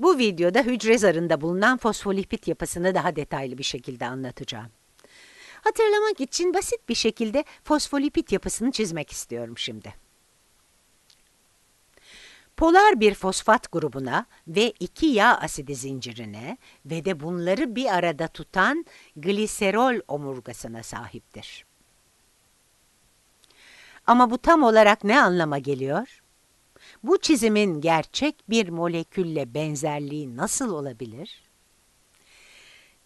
Bu videoda hücre zarında bulunan fosfolipid yapısını daha detaylı bir şekilde anlatacağım. Hatırlamak için basit bir şekilde fosfolipid yapısını çizmek istiyorum şimdi. Polar bir fosfat grubuna ve iki yağ asidi zincirine ve de bunları bir arada tutan gliserol omurgasına sahiptir. Ama bu tam olarak ne anlama geliyor? Bu çizimin gerçek bir molekülle benzerliği nasıl olabilir?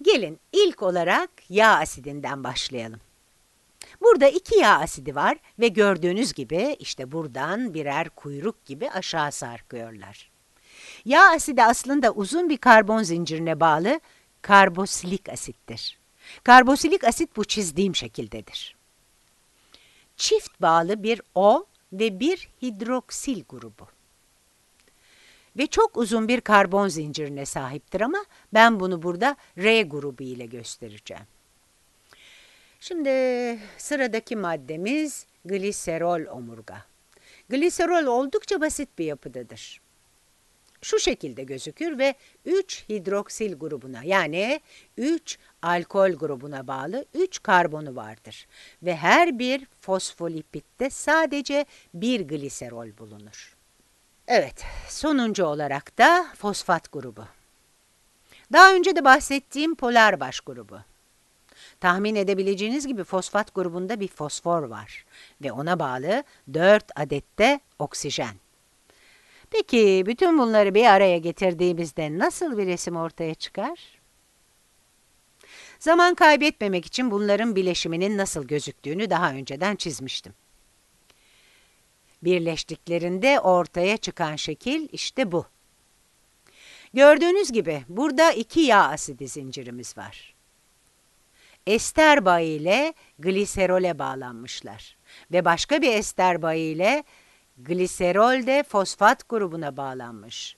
Gelin ilk olarak yağ asidinden başlayalım. Burada iki yağ asidi var ve gördüğünüz gibi işte buradan birer kuyruk gibi aşağı sarkıyorlar. Yağ asidi aslında uzun bir karbon zincirine bağlı karbosilik asittir. Karbosilik asit bu çizdiğim şekildedir. Çift bağlı bir O ve bir hidroksil grubu. Ve çok uzun bir karbon zincirine sahiptir ama ben bunu burada R grubu ile göstereceğim. Şimdi sıradaki maddemiz gliserol omurga. Gliserol oldukça basit bir yapıdadır şu şekilde gözükür ve 3 hidroksil grubuna yani 3 alkol grubuna bağlı 3 karbonu vardır ve her bir fosfolipitte sadece bir gliserol bulunur. Evet, sonuncu olarak da fosfat grubu. Daha önce de bahsettiğim polar baş grubu. Tahmin edebileceğiniz gibi fosfat grubunda bir fosfor var ve ona bağlı 4 adette oksijen. Peki bütün bunları bir araya getirdiğimizde nasıl bir resim ortaya çıkar? Zaman kaybetmemek için bunların bileşiminin nasıl gözüktüğünü daha önceden çizmiştim. Birleştiklerinde ortaya çıkan şekil işte bu. Gördüğünüz gibi burada iki yağ asidi zincirimiz var. Ester bağı ile gliserole bağlanmışlar ve başka bir ester bağı ile gliserol de fosfat grubuna bağlanmış.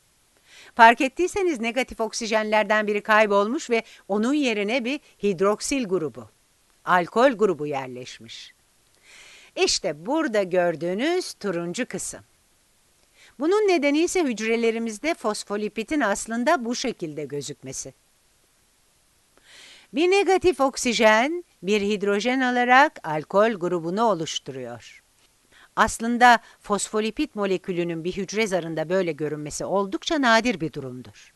Fark ettiyseniz negatif oksijenlerden biri kaybolmuş ve onun yerine bir hidroksil grubu, alkol grubu yerleşmiş. İşte burada gördüğünüz turuncu kısım. Bunun nedeni ise hücrelerimizde fosfolipitin aslında bu şekilde gözükmesi. Bir negatif oksijen bir hidrojen alarak alkol grubunu oluşturuyor. Aslında fosfolipid molekülünün bir hücre zarında böyle görünmesi oldukça nadir bir durumdur.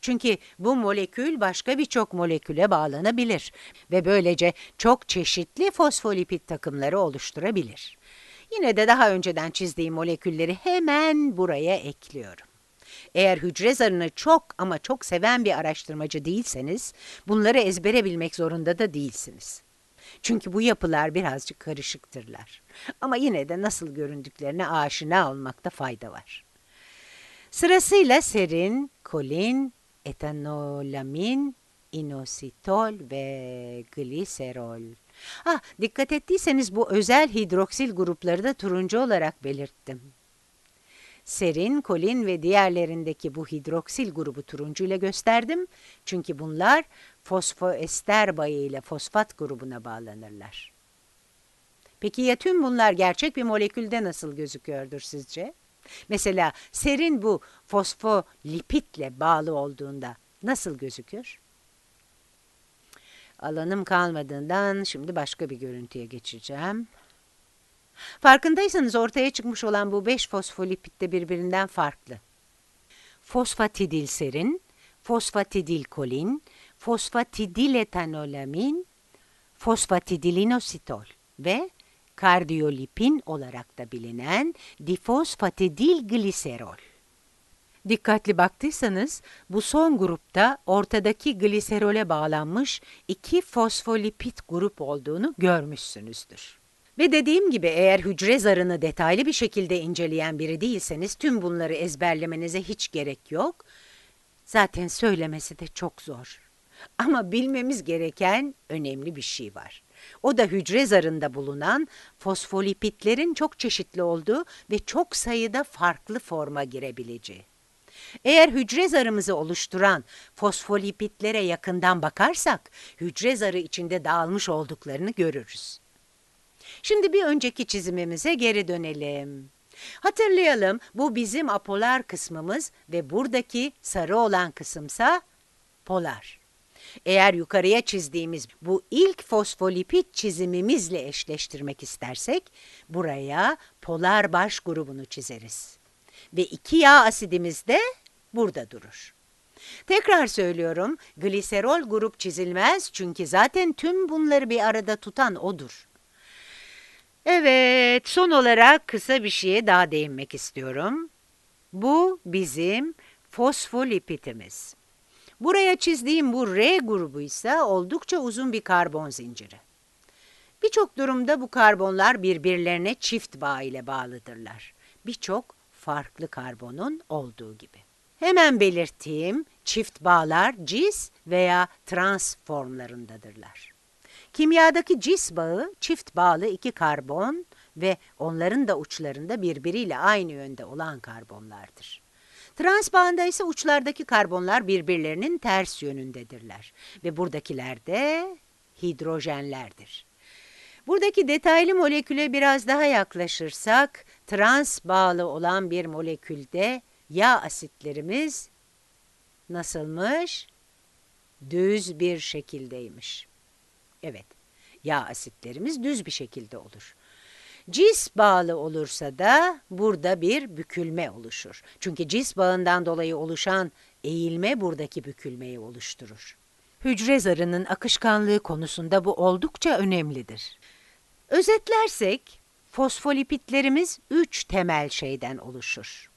Çünkü bu molekül başka birçok moleküle bağlanabilir ve böylece çok çeşitli fosfolipid takımları oluşturabilir. Yine de daha önceden çizdiğim molekülleri hemen buraya ekliyorum. Eğer hücre zarını çok ama çok seven bir araştırmacı değilseniz, bunları ezbere bilmek zorunda da değilsiniz. Çünkü bu yapılar birazcık karışıktırlar. Ama yine de nasıl göründüklerine aşina olmakta fayda var. Sırasıyla serin, kolin, etanolamin, inositol ve gliserol. Ah, dikkat ettiyseniz bu özel hidroksil grupları da turuncu olarak belirttim. Serin, kolin ve diğerlerindeki bu hidroksil grubu turuncu ile gösterdim. Çünkü bunlar fosfoester bayı ile fosfat grubuna bağlanırlar. Peki ya tüm bunlar gerçek bir molekülde nasıl gözüküyordur sizce? Mesela serin bu fosfolipitle bağlı olduğunda nasıl gözükür? Alanım kalmadığından şimdi başka bir görüntüye geçeceğim. Farkındaysanız ortaya çıkmış olan bu 5 fosfolipid de birbirinden farklı. Fosfatidilserin, fosfatidilkolin, fosfatidiletanolamin, fosfatidilinositol ve kardiyolipin olarak da bilinen difosfatidilgliserol. Dikkatli baktıysanız bu son grupta ortadaki gliserole bağlanmış iki fosfolipit grup olduğunu görmüşsünüzdür. Ve dediğim gibi eğer hücre zarını detaylı bir şekilde inceleyen biri değilseniz tüm bunları ezberlemenize hiç gerek yok. Zaten söylemesi de çok zor. Ama bilmemiz gereken önemli bir şey var. O da hücre zarında bulunan fosfolipitlerin çok çeşitli olduğu ve çok sayıda farklı forma girebileceği. Eğer hücre zarımızı oluşturan fosfolipitlere yakından bakarsak hücre zarı içinde dağılmış olduklarını görürüz. Şimdi bir önceki çizimimize geri dönelim. Hatırlayalım bu bizim apolar kısmımız ve buradaki sarı olan kısımsa polar. Eğer yukarıya çizdiğimiz bu ilk fosfolipit çizimimizle eşleştirmek istersek buraya polar baş grubunu çizeriz. Ve iki yağ asidimiz de burada durur. Tekrar söylüyorum, gliserol grup çizilmez çünkü zaten tüm bunları bir arada tutan odur. Evet, son olarak kısa bir şeye daha değinmek istiyorum. Bu bizim fosfolipitimiz. Buraya çizdiğim bu R grubu ise oldukça uzun bir karbon zinciri. Birçok durumda bu karbonlar birbirlerine çift bağ ile bağlıdırlar. Birçok farklı karbonun olduğu gibi. Hemen belirttiğim çift bağlar cis veya trans formlarındadırlar. Kimyadaki cis bağı çift bağlı iki karbon ve onların da uçlarında birbiriyle aynı yönde olan karbonlardır. Trans bağında ise uçlardaki karbonlar birbirlerinin ters yönündedirler ve buradakiler de hidrojenlerdir. Buradaki detaylı moleküle biraz daha yaklaşırsak, trans bağlı olan bir molekülde yağ asitlerimiz nasılmış? Düz bir şekildeymiş. Evet, yağ asitlerimiz düz bir şekilde olur. Cis bağlı olursa da burada bir bükülme oluşur. Çünkü cis bağından dolayı oluşan eğilme buradaki bükülmeyi oluşturur. Hücre zarının akışkanlığı konusunda bu oldukça önemlidir. Özetlersek, fosfolipitlerimiz üç temel şeyden oluşur.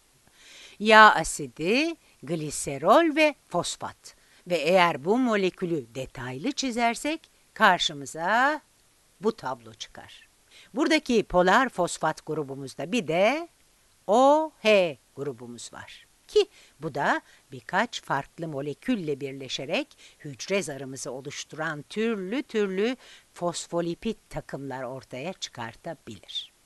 Yağ asidi, gliserol ve fosfat. Ve eğer bu molekülü detaylı çizersek, karşımıza bu tablo çıkar. Buradaki polar fosfat grubumuzda bir de OH grubumuz var. Ki bu da birkaç farklı molekülle birleşerek hücre zarımızı oluşturan türlü türlü fosfolipid takımlar ortaya çıkartabilir.